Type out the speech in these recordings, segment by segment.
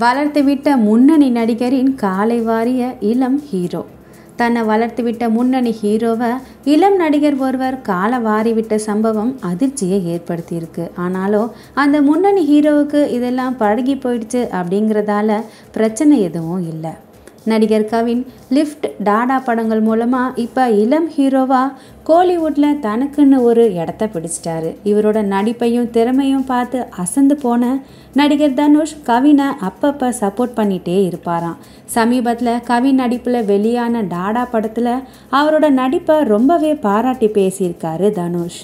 வளர்த்துவிட்ட முன்னணி நடிகரின் காலை வாரிய இளம் ஹீரோ தன்னை வளர்த்துவிட்ட முன்னணி ஹீரோவை இளம் நடிகர் ஒருவர் காலை வாரிவிட்ட சம்பவம் அதிர்ச்சியை ஏற்படுத்தியிருக்கு ஆனாலும் அந்த முன்னணி ஹீரோவுக்கு இதெல்லாம் பழகி போயிடுச்சு அப்படிங்கிறதால பிரச்சனை எதுவும் இல்லை நடிகர் கவின் லிஃப்ட் டாடா படங்கள் மூலமாக இப்போ இளம் ஹீரோவாக கோலிவுட்டில் தனக்குன்னு ஒரு இடத்த பிடிச்சிட்டாரு இவரோட நடிப்பையும் திறமையும் பார்த்து அசந்து போன நடிகர் தனுஷ் கவினை அப்பப்போ சப்போர்ட் பண்ணிகிட்டே இருப்பாராம் சமீபத்தில் கவின் நடிப்பில் வெளியான டாடா படத்தில் அவரோட நடிப்பை ரொம்பவே பாராட்டி பேசியிருக்காரு தனுஷ்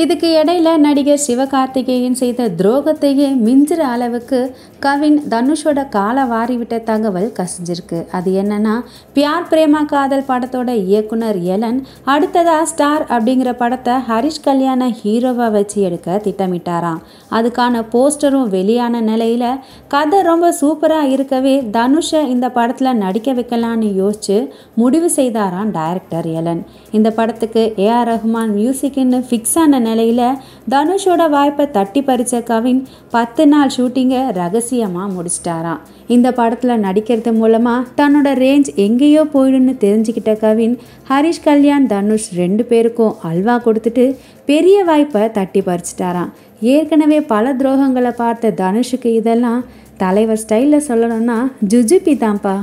இதுக்கு இடையில நடிகர் சிவகார்த்திகேயன் செய்த துரோகத்தையே மிஞ்சிற அளவுக்கு கவின் தனுஷோட காலை வாரிவிட்ட தகவல் கசிஞ்சிருக்கு அது என்னன்னா பியார் பிரேமா காதல் படத்தோட இயக்குனர் எலன் அடுத்ததா ஸ்டார் அப்படிங்கிற படத்தை ஹரிஷ் கல்யாண ஹீரோவை வச்சு எடுக்க திட்டமிட்டாராம் அதுக்கான போஸ்டரும் வெளியான நிலையில் கதை ரொம்ப சூப்பராக இருக்கவே தனுஷை இந்த படத்தில் நடிக்க வைக்கலான்னு யோசிச்சு முடிவு செய்தாராம் டைரக்டர் எலன் இந்த படத்துக்கு ஏஆர் ரஹ்மான் மியூசிக்னு ஃபிக்ஸான நிலையில் தனுஷோட வாய்ப்பை தட்டி பறித்த கவின் பத்து நாள் ஷூட்டிங்கை ரகசியமாக முடிச்சிட்டாராம் இந்த படத்தில் நடிக்கிறது மூலமாக தன்னோட ரேஞ்ச் எங்கேயோ போயிடும்னு தெரிஞ்சுக்கிட்ட கவின் ஹரிஷ் கல்யாண் தனுஷ் ரெண்டு பேருக்கும் அல்வா கொடுத்துட்டு பெரிய வாய்ப்பை தட்டி பறிச்சிட்டாராம் ஏற்கனவே பல துரோகங்களை பார்த்த தனுஷுக்கு இதெல்லாம் தலைவர் ஸ்டைலில் சொல்லணும்னா ஜுஜுபி தான்ப்பா